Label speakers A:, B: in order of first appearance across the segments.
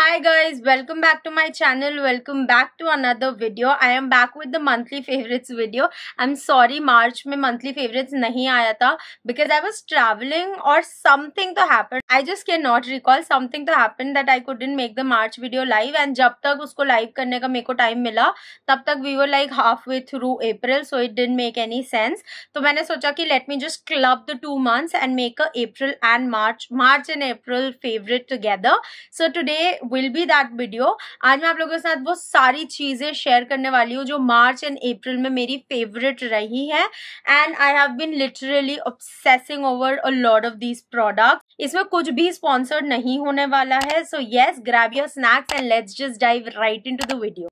A: hi guys welcome back to my channel welcome back to another video i am back with the monthly favorites video i'm sorry march mein monthly favorites nahi aaya tha because i was traveling or something to happen. i just cannot recall something to happen that i couldn't make the march video live and jab tak usko live karne ka meko time mila tab tak we were like halfway through april so it didn't make any sense to maine socha ki let me just club the two months and make a april and march march and april favorite together so today will be that video आज मैं आप लोगों के साथ वो सारी चीज़ें share करने वाली हूँ जो मार्च एंड अप्रैल में मेरी फेवरेट रही है and I have been literally obsessing over a lot of these product इसमें कुछ भी स्पॉन्सर्ड नहीं होने वाला है so yes grab your snacks and let's just dive right into the video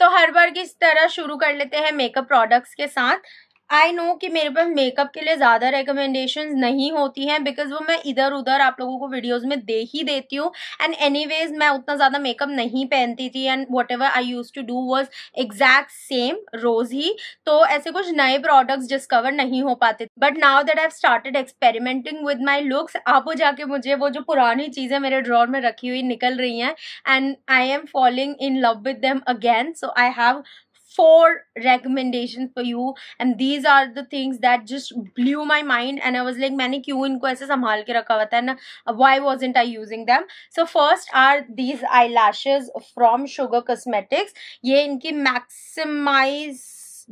A: तो हर बार किस तरह शुरू कर लेते हैं मेकअप प्रोडक्ट्स के साथ आई नो कि मेरे पास मेकअप के लिए ज़्यादा रिकमेंडेशन नहीं होती हैं बिकॉज वो मैं इधर उधर आप लोगों को वीडियोस में दे ही देती हूँ एंड एनीवेज मैं उतना ज़्यादा मेकअप नहीं पहनती थी and whatever I use to do was exact same रोज़ ही तो ऐसे कुछ नए प्रोडक्ट्स डिस्कवर नहीं हो पाते but now that I've started experimenting with my looks आप जाके मुझे वो जो पुरानी चीज़ें मेरे ड्रॉर में रखी हुई निकल रही हैं and I am falling in love with them again so I have four recommendations for you and these are the things that just blew my mind and I was like मैंने kyun inko aise sambhal ke rakha हुआ था na why wasn't I using them so first are these eyelashes from Sugar Cosmetics ye inki maximize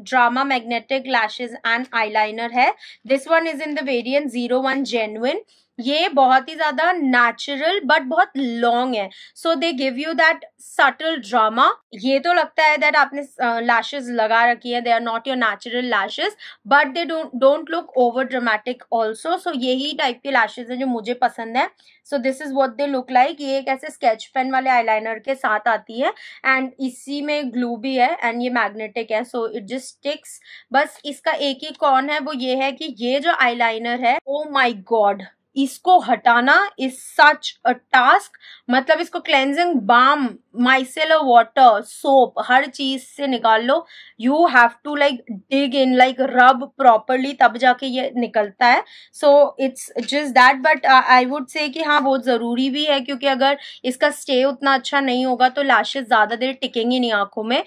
A: drama magnetic lashes and eyeliner है this one is in the variant zero one genuine ये बहुत ही ज्यादा natural but बहुत long है so they give you that subtle drama ये तो लगता है दैट आपने लैशेज लगा रखी है they are not your natural lashes but they don't look over dramatic also so यही टाइप के लैशेज हैं जो मुझे पसंद है so this is what they look like ये एक ऐसे स्केच पेन वाले आईलाइनर के साथ आती है एंड इसी में ग्लू भी है एंड ये मैग्नेटिक है सो इट जस्ट टिक्स बस इसका एक ही कॉन है वो ये है कि ये जो आईलाइनर है ओ माई गॉड इसको हटाना इज सच अ टास्क मतलब इसको cleansing balm micellar water soap हर चीज से निकाल लो you have to like dig in like rub properly तब जाके ये निकलता है so it's just that but I would say कि हाँ बहुत ज़रूरी भी है क्योंकि अगर इसका स्टे उतना अच्छा नहीं होगा तो लैशेज ज़्यादा देर टिकेंगी नहीं आंखों में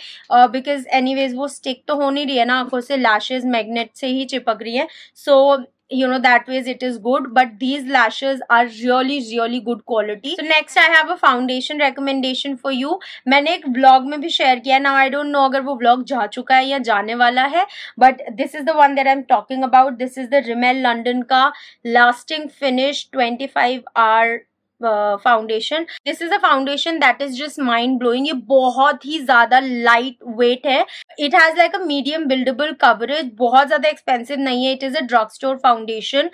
A: बिकॉज uh, एनी वो स्टिक तो हो नहीं रही है ना आंखों से लैशेज मैगनेट से ही चिपक रही है सो so, you know that ways it is good but these lashes are really really good quality so next i have a foundation recommendation for you मैंने एक ब्लॉग में भी शेयर किया now i don't know अगर वो blog जा चुका है या जाने वाला है but this is the one that i'm talking about this is the rimmel london का lasting finish 25 hour foundation this is a foundation that is just mind blowing ये बहुत ही ज्यादा लाइट वेट है it has like a medium buildable coverage बहुत ज्यादा expensive नहीं है it is a drugstore foundation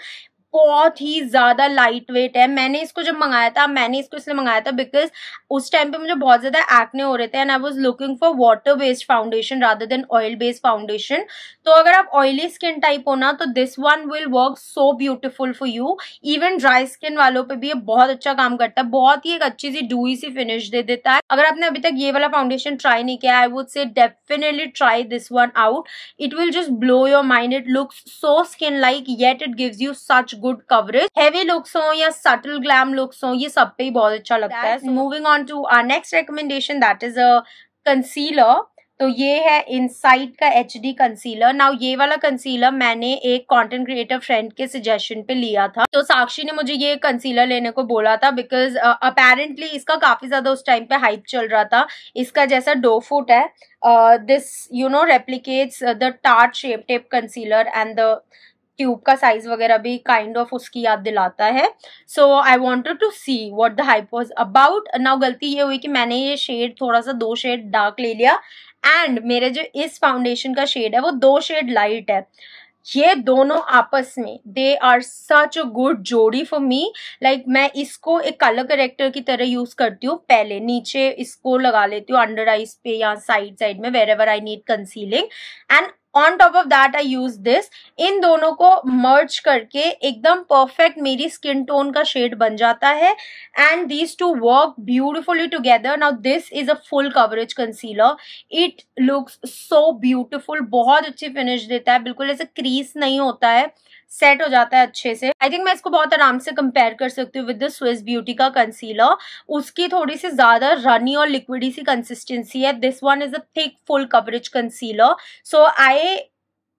A: बहुत ही ज़्यादा लाइट वेट है मैंने इसको जब मंगाया था मैंने इसको इसलिए मंगाया था बिकॉज उस टाइम पे मुझे बहुत ज्यादा एक्ने हो रहे थे and I was looking for water based foundation rather than oil based foundation तो अगर आप ऑयली स्किन टाइप हो ना तो this one will work so beautiful for you even dry skin वालों पर भी ये बहुत अच्छा काम करता है बहुत ही एक अच्छी सी डूई सी फिनिश दे देता है अगर आपने अभी तक ये वाला फाउंडेशन ट्राई नहीं किया I would say definitely try this one out it will just blow your mind it looks so skin like yet it gives you such good coverage heavy looks हो या सटल ग्लैम लुक्स हो ये सब पे ही बहुत अच्छा लगता है moving on on to our next recommendation that is a concealer तो ये है इनसाइट का एच डी कंसीलर नाउ ये वाला कंसीलर मैंने एक कंटेंट क्रिएटर फ्रेंड के सजेशन पे लिया था तो साक्षी ने मुझे ये कंसीलर लेने को बोला था बिकॉज अपेरेंटली uh, इसका काफी ज्यादा उस टाइम पे हाइप चल रहा था इसका जैसा डो फुट है this you know replicates the Tarte shape tape concealer and the tube का साइज वगैरह भी काइंड ऑफ उसकी याद दिलाता है so I wanted to see what the hype was about now गलती ये हुई कि मैंने ये शेड थोड़ा सा दो शेड डार्क ले लिया एंड मेरे जो इस फाउंडेशन का शेड है वो दो शेड लाइट है ये दोनों आपस में they are such a good जोड़ी फॉर मी लाइक मैं इसको एक कलर करेक्टर की तरह यूज करती हूँ पहले नीचे इसको लगा लेती हूँ अंडर आइज पे या साइड साइड में wherever I need concealing and on top of that I use this इन दोनों को मर्ज करके एकदम परफेक्ट मेरी स्किन टोन का शेड बन जाता है and these two work beautifully together now this is a full coverage concealer it looks so beautiful बहुत अच्छी फिनिश देता है बिल्कुल ऐसे क्रीस नहीं होता है सेट हो जाता है अच्छे से आई थिंक मैं इसको बहुत आराम से कंपेयर कर सकती हूँ विद द स्विस ब्यूटी का कंसीलर उसकी थोड़ी सी ज़्यादा रनी और लिक्विडी सी कंसिस्टेंसी है this one is a thick full coverage concealer so I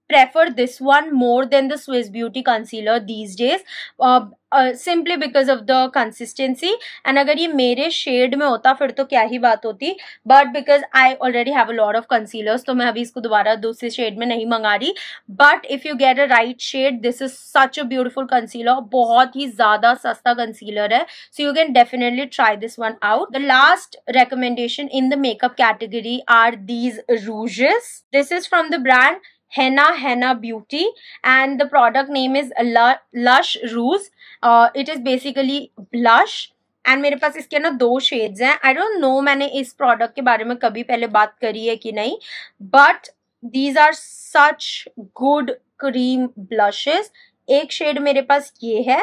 A: prefer this one more than the Swiss Beauty concealer these days uh, uh, simply because of the consistency and अगर ये मेरे shade में होता fir तो क्या ही बात but because I already have a lot of concealers to मैं अभी इसको दोबारा दूसरे shade में नहीं but if you get a right shade this is such a beautiful concealer बहुत ही ज़्यादा concealer so you can definitely try this one out the last recommendation in the makeup category are these rouges this is from the brand henna henna beauty and the product name is lush rouge uh, it is basically blush and मेरे पास इसके ना दो shades हैं आई don't no मैंने इस product के बारे में कभी पहले बात करी है कि नहीं but these are such good cream blushes एक शेड मेरे पास ये है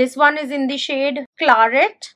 A: this one is in the shade claret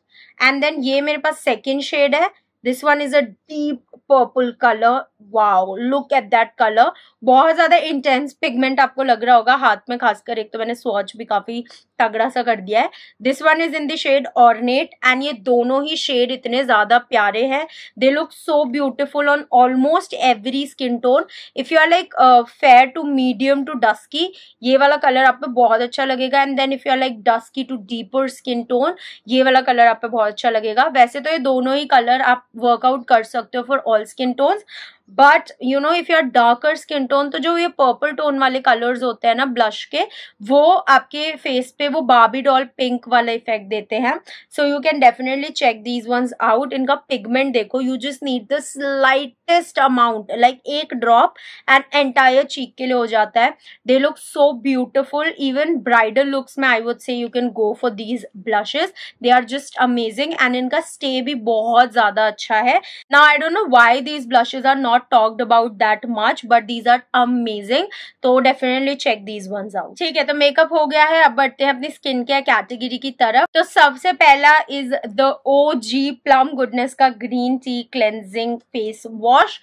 A: and then ये मेरे पास सेकेंड शेड है this one is a deep purple colour wow look at that colour बहुत ज़्यादा इंटेंस पिगमेंट आपको लग रहा होगा हाथ में खासकर एक तो मैंने स्वॉच भी काफ़ी तगड़ा सा कर दिया है this one is in the shade ornate and ये दोनों ही शेड इतने ज्यादा प्यारे हैं they look so beautiful on almost every skin tone if you are like fair to medium to dusky ये वाला कलर आप पे बहुत अच्छा लगेगा and then if you are like dusky to deeper skin tone ये वाला कलर आप पे बहुत अच्छा लगेगा वैसे तो ये दोनों ही कलर आप वर्कआउट कर सकते हो for all skin tones but you know if you are darker skin tone तो जो ये पर्पल टोन वाले कलर्स होते हैं ना ब्लश के वो आपके फेस पे वो बाबी डॉल पिंक वाला इफेक्ट देते हैं so you can definitely check these ones out इनका पिगमेंट देखो you just need the slightest amount like एक ड्रॉप एंड एंटायर चीक के लिए हो जाता है they look so beautiful even bridal looks में I would say you can go for these blushes they are just amazing and इनका stay भी बहुत ज़्यादा अच्छा है ना आई don't know why these blushes are not not talked about that much but these are amazing तो definitely check these ones out ठीक है तो मेकअप हो गया है अब बढ़ते हैं अपनी स्किन केयर कैटेगरी की तरफ तो सबसे पहला is the O G Plum Goodness का green tea cleansing face wash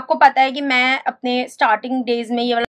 A: आपको पता है कि मैं अपने स्टार्टिंग डेज में ये वाला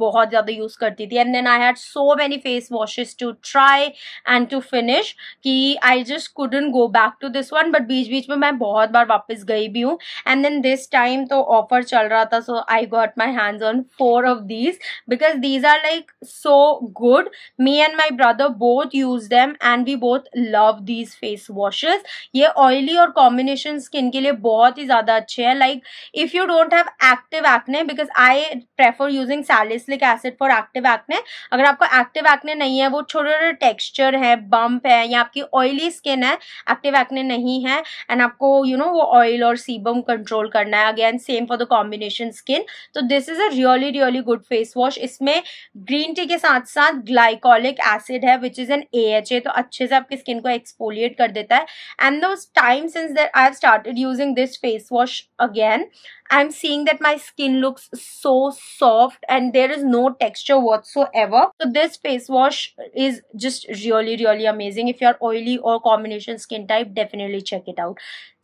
A: बहुत ज़्यादा यूज़ करती थी and then I had so many face washes to try and to finish कि I just couldn't go back to this one but बीच बीच में मैं बहुत बार वापस गई भी हूँ एंड देन दिस टाइम तो ऑफर चल रहा था so I got my hands on four of these because these are like so good me and my brother both use them and we both love these face washes ये oily और combination skin के लिए बहुत ही ज़्यादा अच्छे हैं like if you don't have active acne because I prefer using salicylic acid for active acne अगर आपको एक्टिव एक्ने नहीं है वो छोटे छोटे टेक्स्चर है बम्प है या आपकी ऑयली स्किन है एक्टिव एक्ने नहीं है एंड आपको यू you नो know, वो ऑयल और सीबम कंट्रोल करना है again same for the combination skin तो this is a really really good face wash इसमें ग्रीन टी के साथ साथ ग्लाइकोलिक एसिड है which is an A H A तो अच्छे से आपकी स्किन को एक्सपोलिएट कर देता है एंड दो time since that I have started using this face wash again I'm seeing that my skin looks so soft and there is no texture whatsoever. So this face wash is just really, really amazing. If you're oily or combination skin type, definitely check it out.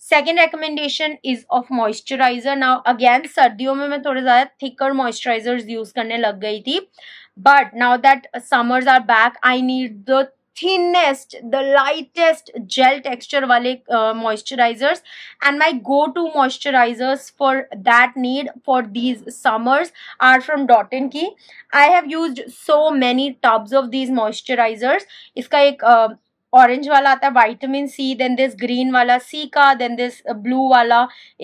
A: Second recommendation is of moisturiser now again सर्दियों में मैं थोड़े ज़्यादा thicker moisturisers use करने लग गई थी but now that summers are back I need the thinnest the lightest gel texture wale uh, moisturizers and my go-to moisturizers for that need for these summers are from Dot & Key. I have used so many tubs of these moisturizers. Iska ek uh, orange वाला आता है vitamin C then this green वाला C का then this blue वाला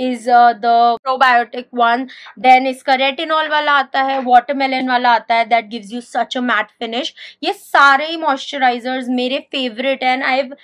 A: is the probiotic one then इसका retinol वाला आता है वाटरमेलन वाला आता है that gives you such a matte finish ये सारे ही मॉइस्चराइजर्स मेरे favourite and I have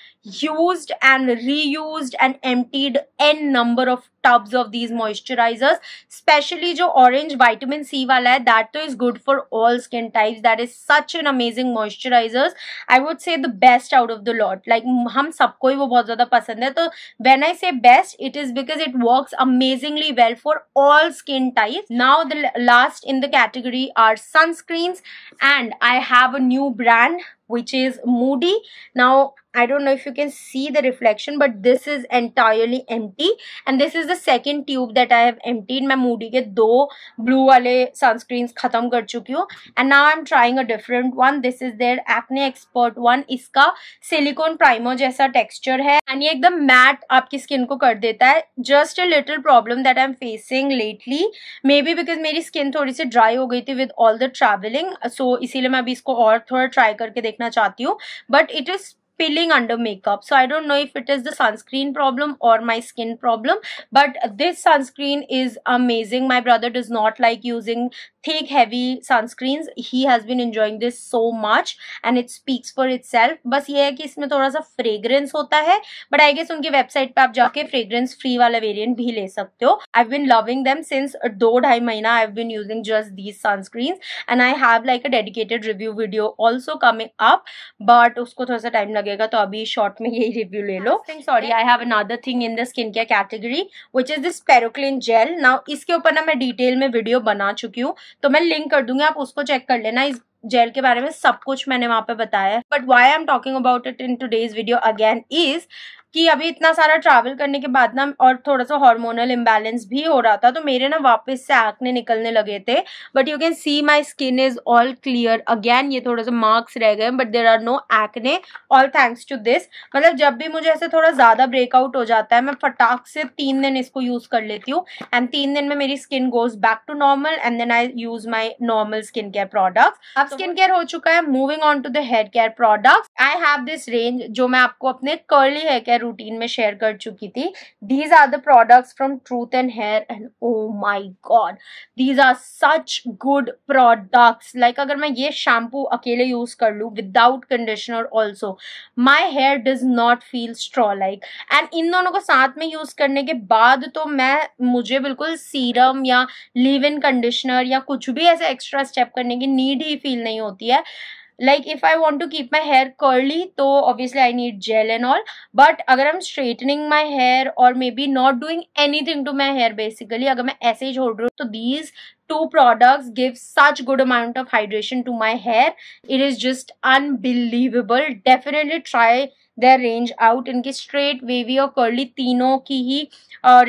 A: used and reused and emptied n number of tubs of these moisturizers specially jo orange vitamin c wala hai that good for all skin types that is such an amazing moisturizers i would say the best out of the lot like hum sabko hi wo bahut zyada pasand hai to when i say best it is because it works amazingly well for all skin types now the last in the category are sunscreens and i have a new brand which is moody now i don't know if you can see the reflection but this is entirely empty and this is the second tube that i have emptied my moody ke do blue wale sunscreens khatam kar chuki hu and now i'm trying a different one this is their acne expert one iska silicone primer jaisa texture hai and ye ekdam matte aapki skin ko kar deta hai just a little problem that i'm facing lately maybe because meri skin thodi si dry ho gayi thi with all the traveling so isliye main abhi isko aur thoda try karke देख But it is peeling under makeup so i don't know if it is the sunscreen problem or my skin problem but this sunscreen is amazing my brother does not like using take heavy sunscreens. He has been enjoying this so much and it speaks for itself. बस ये है कि इसमें थोड़ा सा fragrance होता है but I guess उनकी वेबसाइट पे आप जाके फ्रेग्रेंस फ्री वाला वेरिएंट भी ले सकते हो I been loving them since दो ढाई महीना I been using just these sunscreen and I have like a dedicated review video also coming up but उसको थोड़ा सा टाइम लगेगा तो अभी शॉर्ट में यही रिव्यू ले लो sorry I have another thing in the skin care category which is this Peroclin gel now इसके ऊपर ना मैं डिटेल में वीडियो बना चुकी हूँ तो मैं लिंक कर दूंगी आप उसको चेक कर लेना इस जेल के बारे में सब कुछ मैंने वहां पे बताया है but why I am talking about it in today's video again is कि अभी इतना सारा ट्रैवल करने के बाद ना और थोड़ा सा हार्मोनल इम्बेलेंस भी हो रहा था तो मेरे ना वापस से एक्ने निकलने लगे थे but you can see my skin is all clear again ये थोड़ा सा मार्क्स रह गए but there are no acne all thanks to this मतलब जब भी मुझे ऐसे थोड़ा ज़्यादा ब्रेकआउट हो जाता है मैं फटाक से तीन दिन इसको यूज़ कर लेती हूँ एंड तीन दिन में मेरी skin goes back to normal and then I use my normal skin care product अब स्किन तो केयर हो चुका है moving on to the hair care product I have this range जो मैं आपको अपने कर्ली हेयर केयर मैं रूटीन में शेयर कर चुकी थी these are the products from Truth and Hair and oh my God these are such good products like अगर मैं ये शैम्पू अकेले यूज कर लूँ without conditioner also my hair does not feel straw like and इन दोनों को साथ में यूज करने के बाद तो मैं मुझे बिल्कुल सीरम या लिव इन कंडीशनर या कुछ भी ऐसे एक्स्ट्रा स्टेप करने की नीड ही फील नहीं होती है like if i want to keep my hair curly though obviously i need gel and all but अगर i'm straightening my hair or maybe not doing anything to my hair basically अगर मैं ऐसे ही छोड़ रही these two products give such good amount of hydration to my hair it is just unbelievable definitely try the range out इनकी straight wavy और curly तीनों की ही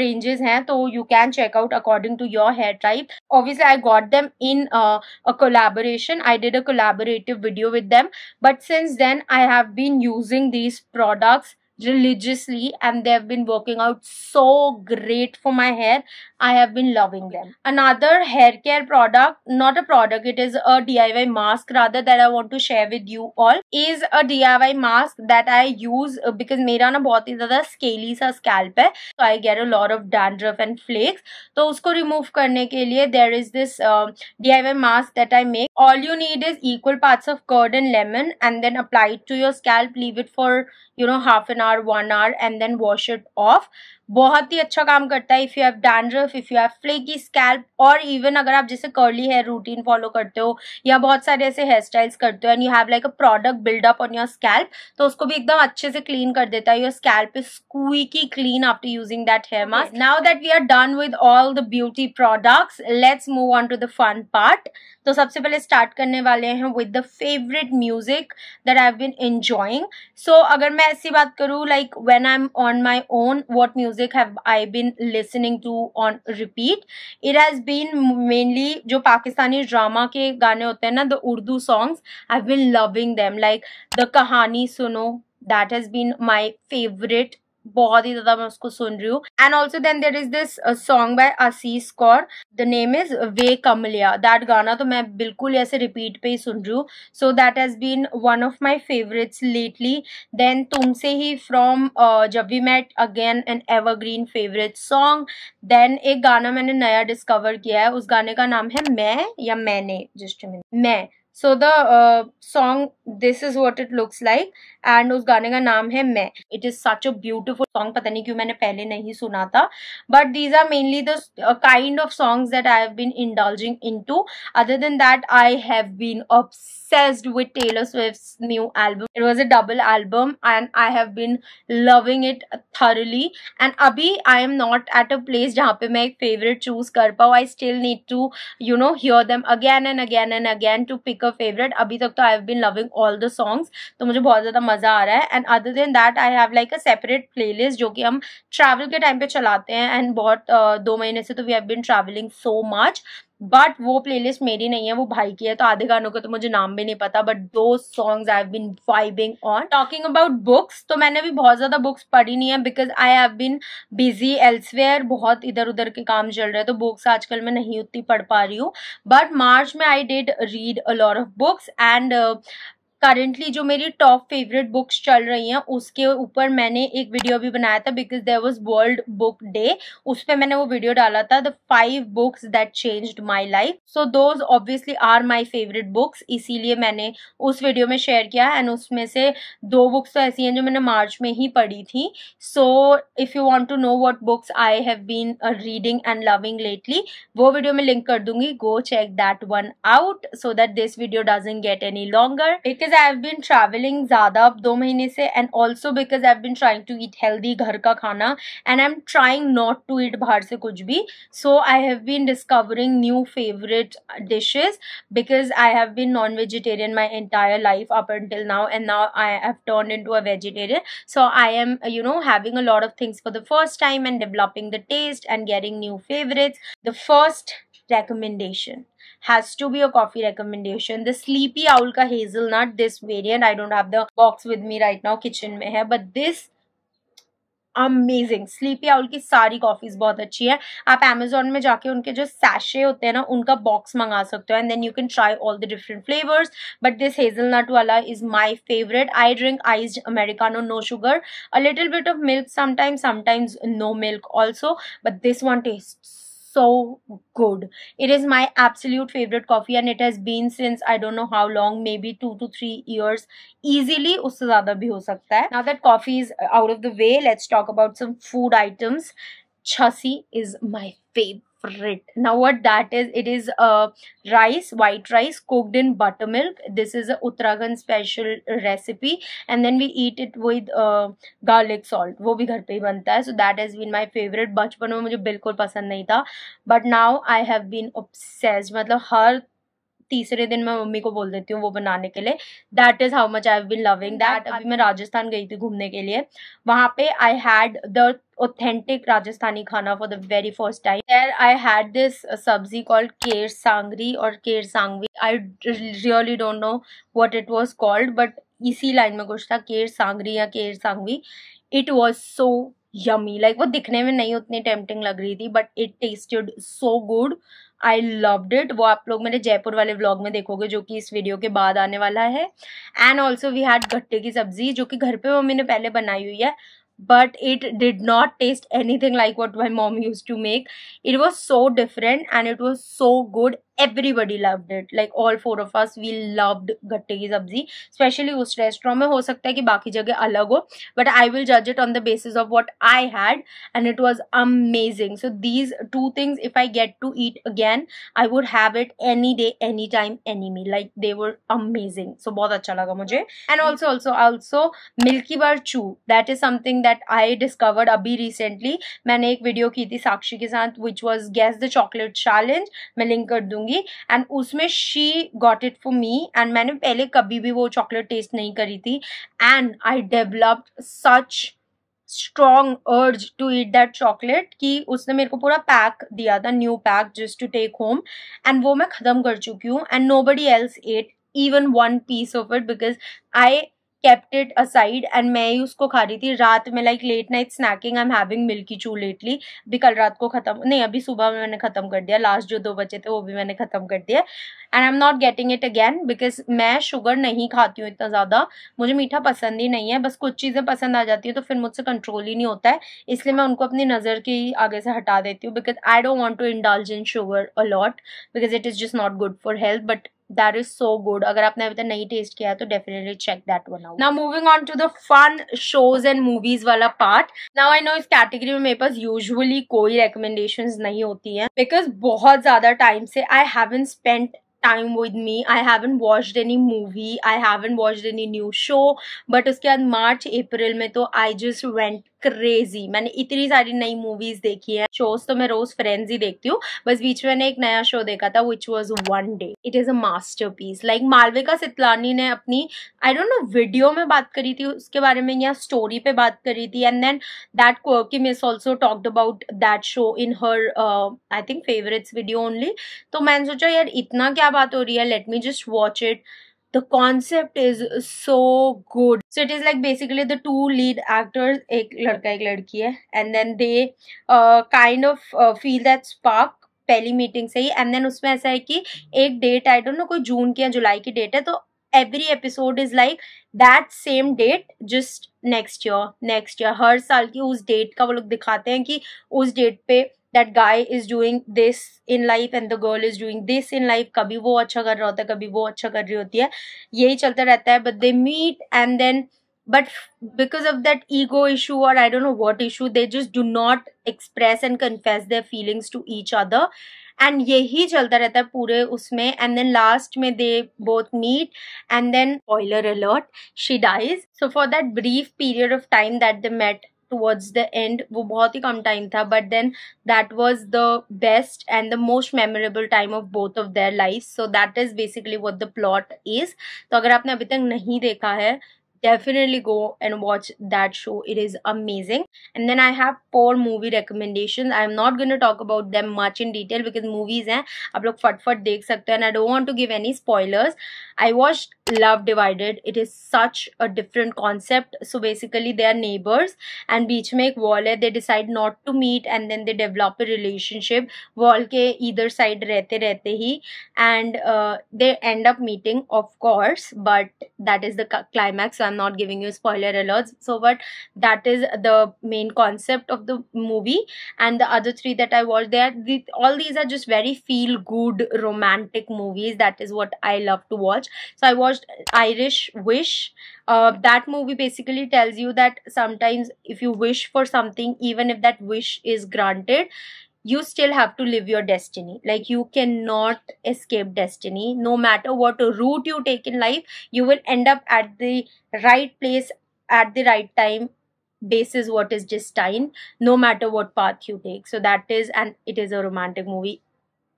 A: रेंजेस uh, हैं तो you can check out according to your hair type obviously I got them in a I did a collaborative video with them but since then I have been using these products religiously and they have been working out so great for my hair i have been loving them another hair care product not a product it is a diy mask rather that i want to share with you all is a diy mask that i use uh, because mera na bahut hi zyada scaly sa scalp hai so i get a lot of dandruff and flakes to usko remove karne ke liye there is this uh, diy mask that i make all you need is equal parts of curd and lemon and then apply it to your scalp leave it for you know half an hour one hour and then wash it off बहुत ही अच्छा काम करता है if you have dandruff if you have flaky scalp और even अगर आप जैसे curly hair routine follow करते हो या बहुत सारे ऐसे हेयर स्टाइल्स करते हो and you have like a product buildup on your scalp तो उसको भी एकदम अच्छे से क्लीन कर देता है your scalp is squeaky clean after using that hair mask now that we are done with all the beauty products let's move on to the fun part तो सबसे पहले स्टार्ट करने वाले हैं with the favourite music that I have been enjoying so अगर मैं ऐसी बात करूँ like when I am on my own what music music have I been listening to on repeat it has been mainly जो Pakistani drama के गाने होते हैं ना the Urdu songs I been loving them like the Kahani Suno that has been my favourite बहुत ही ज्यादा मैं उसको सुन रही हूँ and also then there is this song by Ashish Kaur the name is Ve Kamleya that गाना तो मैं बिल्कुल ऐसे रिपीट पे ही सुन रही हूँ so that has been one of my favourites lately then Tumse Hi from uh, Jab we met again an evergreen favourite song then एक गाना मैंने नया डिस्कवर किया है उस गाने का नाम है मैं या मैंने जस्ट मैं So the uh, song this is what it looks like and उस गाने का नाम है मैं it is such a beautiful song पता नहीं क्यों मैंने पहले नहीं सुना था but these are mainly the kind of songs that I have been indulging in to other than that I have obsessed with Taylor Swift's new album. It was a double album and I have been loving it thoroughly. And abhi I am not at a place jahan pe main favorite choose kar pao. I still need to, you know, hear them again and again and again to pick up. Favourite अभी तक तो I have been loving all the songs तो मुझे बहुत ज़्यादा मज़ा आ रहा है and other than that I have like a separate playlist जो कि हम ट्रैवल के टाइम पे चलाते हैं एंड बहुत uh, दो महीने से तो we have been travelling so much but वो प्लेलिस्ट मेरी नहीं है वो भाई की है तो आधे गानों का तो मुझे नाम भी नहीं पता बट दो songs I been vibing on talking about books तो मैंने भी बहुत ज्यादा बुक्स पढ़ी नहीं है because I have been busy elsewhere बहुत इधर उधर के काम चल रहे हैं तो बुक्स आजकल मैं नहीं उतनी पढ़ पा रही हूँ बट मार्च में I did read a lot of books and currently जो मेरी टॉप फेवरेट बुक्स चल रही हैं उसके ऊपर मैंने एक वीडियो भी बनाया था because there was World Book Day उस पर मैंने वो वीडियो डाला था the five books that changed my life so those obviously are my favourite books इसीलिए मैंने उस वीडियो में शेयर किया एंड उसमें से दो बुक्स तो ऐसी हैं जो मैंने मार्च में ही पढ़ी थी so if you want to know what books I have been reading and loving lately वो वीडियो मैं लिंक कर दूंगी go check that one out so that this video doesn't get any longer because because I have been travelling ज़्यादा अब दो महीने से and also because I have been trying to eat healthy घर का खाना and I am trying not to eat बाहर से कुछ भी so I have been discovering new favourite dishes because I have been non vegetarian my entire life up until now and now I have turned into a vegetarian so I am you know having a lot of things for the first time and developing the taste and getting new favorites the first recommendation has to be a coffee recommendation the sleepy owl ka hazelnut this variant i don't have the box with me right now kitchen mein hai but this amazing Sleepy Owl की सारी coffees बहुत अच्छी है आप Amazon में जाके उनके जो सैशे होते हैं ना उनका बॉक्स मंगा सकते हो and then you can try all the different flavours but this hazelnut वाला is my favourite I drink iced Americano no sugar a little bit of milk sometimes sometimes no milk also but this won't taste so good. It is my absolute favorite coffee and it has been since I don't know how long, maybe two to three years. Easily, usse zyada Now that coffee is out of the way, let's talk about some food items. Chassi is my favorite it. Now what that is, it is uh, rice, white rice cooked in buttermilk. This is a Uttarakhand special recipe and then we eat it with uh, garlic salt. वो भी घर पे ही बनता है. So that has been my favorite. बचपन में मुझे बिल्कुल पसंद नहीं था. But now I have been obsessed. मतलब हर तीसरे दिन मैं मम्मी को बोल देती हूँ वो बनाने के लिए that is how much I been loving that अभी मैं राजस्थान गई थी घूमने के लिए वहां पे I had the authentic Rajasthani khana for the very first time there I had this sabzi called ker sangri और ker sangvi I really don't know what it was called but इसी लाइन में कुछ था केर सांगरी या ker sangvi it was so yummy like like, वो दिखने में नहीं उतनी टेम्पटिंग लग रही थी but it tasted so good I loved it वो आप लोग मेरे जयपुर वाले व्लॉग में देखोगे जो कि इस वीडियो के बाद आने वाला है एंड ऑल्सो वी हैड गट्टे की सब्जी जो कि घर पे मम्मी ने पहले बनाई हुई है but it did not taste anything like what my mom use to make it was so different and it was so good everybody love it like all four of us we loved gatte ki सब्जी specially उस restaurant में हो सकता है कि बाकी जगह अलग हो बट आई विल जज it on the basis of what I had and it was amazing so these two things if I get to eat again I would have it any day any time any me like they were amazing so बहुत अच्छा लगा मुझे and also also also Milky Bar chew that is something that I discovered अभी recently मैंने एक video की थी साक्षी के साथ which was guess the chocolate challenge मैं लिंक कर दूंगी करूंगी एंड उसमें she got it for me and मैंने पहले कभी भी वो चॉकलेट टेस्ट नहीं करी थी and I developed such strong urge to eat that chocolate कि उसने मेरे को पूरा पैक दिया था new pack just to take home and वो मैं ख़त्म कर चुकी हूँ and nobody else ate even one piece of it because I kept it aside and मैं ही उसको खा रही थी रात में like late night snacking I am having Milky chew lately अभी कल रात को ख़त्म नहीं अभी सुबह में मैंने ख़त्म कर दिया लास्ट जो दो बचे थे वो भी मैंने ख़त्म कर दिया and I am not getting it again because मैं शुगर नहीं खाती हूँ इतना ज़्यादा मुझे मीठा पसंद ही नहीं है बस कुछ चीज़ें पसंद आ जाती हैं तो फिर मुझसे कंट्रोल ही नहीं होता है इसलिए मैं उनको अपनी नज़र के आगे से हटा देती हूँ because I don't want to indulge in sugar a lot because it is just not good for health but that is so good अगर आपने अभी तक नहीं टेस्ट किया तो definitely check that one out now moving on to the fun shows and movies वाला part now I know इस कैटेगरी में मेरे पास यूजली कोई रिकमेंडेशन नहीं होती है बिकॉज बहुत ज्यादा टाइम से I haven't spent time with me I haven't watched any movie I haven't watched any new show but उसके बाद मार्च अप्रैल में तो आई जस्ट वेंट क्रेजी मैंने इतनी सारी नई मूवीज देखी है शोज तो मैं रोज फ्रेंड्स ही देखती हूँ बस बीच में मैंने एक नया शो देखा था which was one day it is a masterpiece like Malvika Sitlani ने अपनी आई डोंट नो वीडियो में बात करी थी उसके बारे में या स्टोरी पे बात करी थी एंड देन दैट की miss also talked about that show in her I think favourites video only तो मैंने सोचा यार इतना क्या बात हो रही है let me just watch it the concept is so good so it is like basically the two lead actors ek ladka ek ladki hai and then they uh, kind of uh, feel that spark पहली meeting से ही and then उसमें ऐसा है कि एक date I don't no कोई जून की या जुलाई की डेट है तो every episode is like that same date just next year next year हर साल की उस डेट का वो लोग दिखाते हैं कि उस डेट पे that guy is doing this in life and the girl is doing this in life कभी वो अच्छा कर रहा होता है कभी वो अच्छा कर रही होती है यही चलता रहता है but they meet and then but because of that ego issue और I don't know what issue they just do not express and confess their feelings to each other and यही चलता रहता है पूरे उसमें एंड देन लास्ट में they both meet and then oiler alert she dies so for that brief period of time that they met towards the end वो बहुत ही कम time था but then that was the best and the most memorable time of both of their lives so that is basically what the plot is तो अगर आपने अभी तक नहीं देखा है definitely go and watch that show it is amazing and then i have four movie recommendations i am not going to talk about them much in detail because movies are. aap log fat fat dekh and i don't want to give any spoilers i watched love divided it is such a different concept so basically they are neighbors and beach make ek wall they decide not to meet and then they develop a relationship wall ke either side rehte rehte hi and uh, they end up meeting of course but that is the climax so i'm not giving you spoiler alerts so but that is the main concept of the movie and the other three that i watched there the, all these are just very feel good romantic movies that is what i love to watch so i watched irish wish uh, that movie basically tells you that sometimes if you wish for something even if that wish is granted you still have to live your destiny like you cannot escape destiny no matter what route you take in life you will end up at the right place at the right time basis what is destined no matter what path you take so that is and it is a romantic movie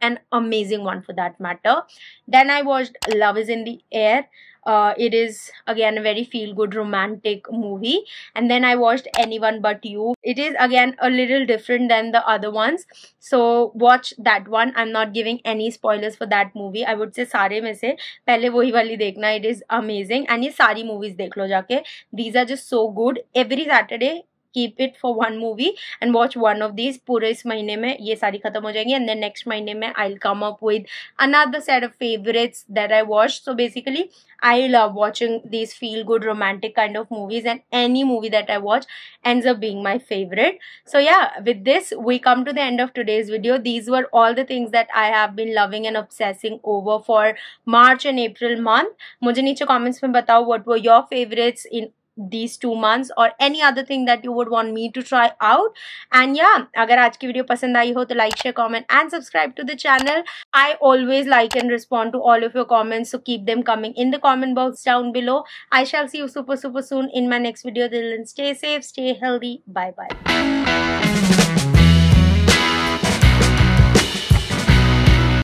A: an amazing one for that matter. Then I watched Love is in the Air. Uh, it is again a very feel good romantic movie. And then I watched Anyone But You. It is again a little different than the other ones. So watch that one. I'm not giving any spoilers for that movie. I would say सारे में से पहले वही wali देखना. It is amazing. And ye sare movies dekh lo jaake. These are just so good. Every Saturday keep it for one movie and watch one of this पूरे इस महीने में ये सारी खत्म हो जाएंगी एंड देन नेक्स्ट महीने में I come up with another set of favourites that I watch so basically I love watching this feel good romantic kind of movies and any movie that I watch and a being my favourite so yeah with this we come to the end of today's video these were all the things that I have been loving and obsessing over for March and April month मुझे नीचे comments में बताओ what वो your favourites in these two months or any other thing that you would want me to try out and yeah agar aaj ki video pasand to like share comment and subscribe to the channel i always like and respond to all of your comments so keep them coming in the comment box down below i shall see you super super soon in my next video till then stay safe stay healthy bye bye